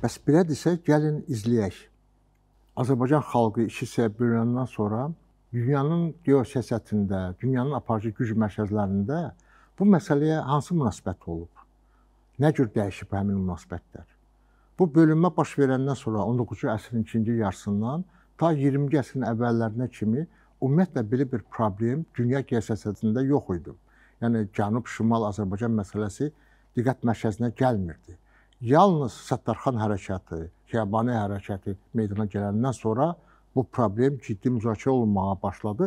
Bəs belədirsə, gəlin izləyək. Azərbaycan xalqı iki hissəyə bölünəndən sonra dünyanın geosiyasətində, dünyanın aparıcı güc mərkəzlərində bu məsələyə hansı münasibət olub? Nə cür dəyişib həmin münasibətlər? Bu bölünmə baş verəndən sonra 19-cu əsrin ikinci yarısından ta 20-ci əsrin əvvəllərinə kimi ümumiyyətlə belə bir problem dünya geosiyasətində yox idi. Yəni cənub-şimal Azərbaycan məsələsi diqqət mərkəzinə gəlmirdi. Yalnız Səttarxan hərəkatı, Xiyabani hərəkatı meydana gələndən sonra bu problem ciddi müzakirə olunmağa başladı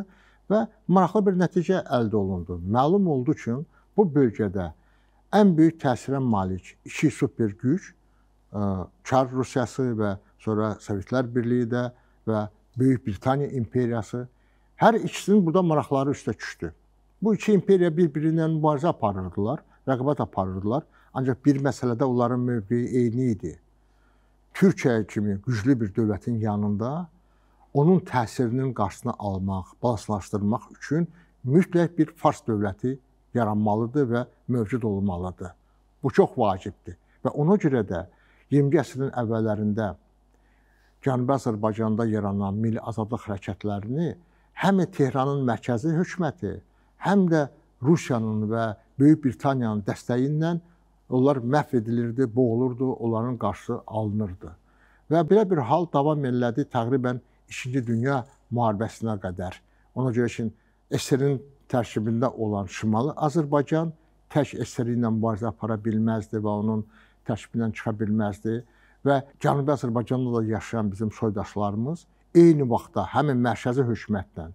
və maraqlı bir nəticə əldə olundu. Məlum oldu ki, bu bölgədə ən böyük təsirə malik iki super güc, e, Çar Rusiyası və sonra Sovetlər Birliyi də və Böyük Britaniya imperiyası hər ikisinin burada maraqları üstə düşdü. Bu iki imperiya bir-birindən mübarizə aparırdılar rəqabət aparırdılar. Ancaq bir məsələdə onların mövqeyi eyni idi. Türkiyə kimi güclü bir dövlətin yanında onun təsirinin qarşısını almaq, balanslaşdırmaq üçün mütləq bir Fars dövləti yaranmalıdır və mövcud olmalıdır. Bu çox vacibdir və ona görə də 20-ci əsrin əvvəllərində Cənubi Azərbaycanda yaranan milli azadlıq hərəkətlərini həm Tehranın mərkəzi hökuməti, həm də Rusiyanın və Böyük Britaniyanın dəstəyi ilə onlar məhv edilirdi, boğulurdu, onların qarşısı alınırdı. Və belə bir hal davam elədi təqribən 2-ci Dünya müharibəsinə qədər. Ona görə ki, SSR-in tərkibində olan Şimali Azərbaycan tək SSR ilə mübarizə apara bilməzdi və onun tərkibindən çıxa bilməzdi və Cənubi Azərbaycanda da yaşayan bizim soydaşlarımız eyni vaxtda həmin mərkəzi hökumətlə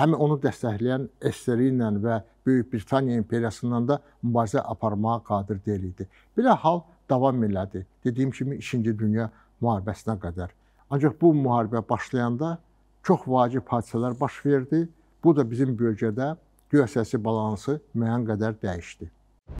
Həmin onu dəstəkləyən SSRİ ilə və Böyük Britaniya imperiyasından da mübarizə aparmağa qadir deyil idi. Belə hal davam elədi. Dediyim kimi 2-ci dünya müharibəsinə qədər. Ancaq bu müharibə başlayanda çox vacib hadisələr baş verdi. Bu da bizim bölgədə geosiyasi balansı müəyyən qədər dəyişdi.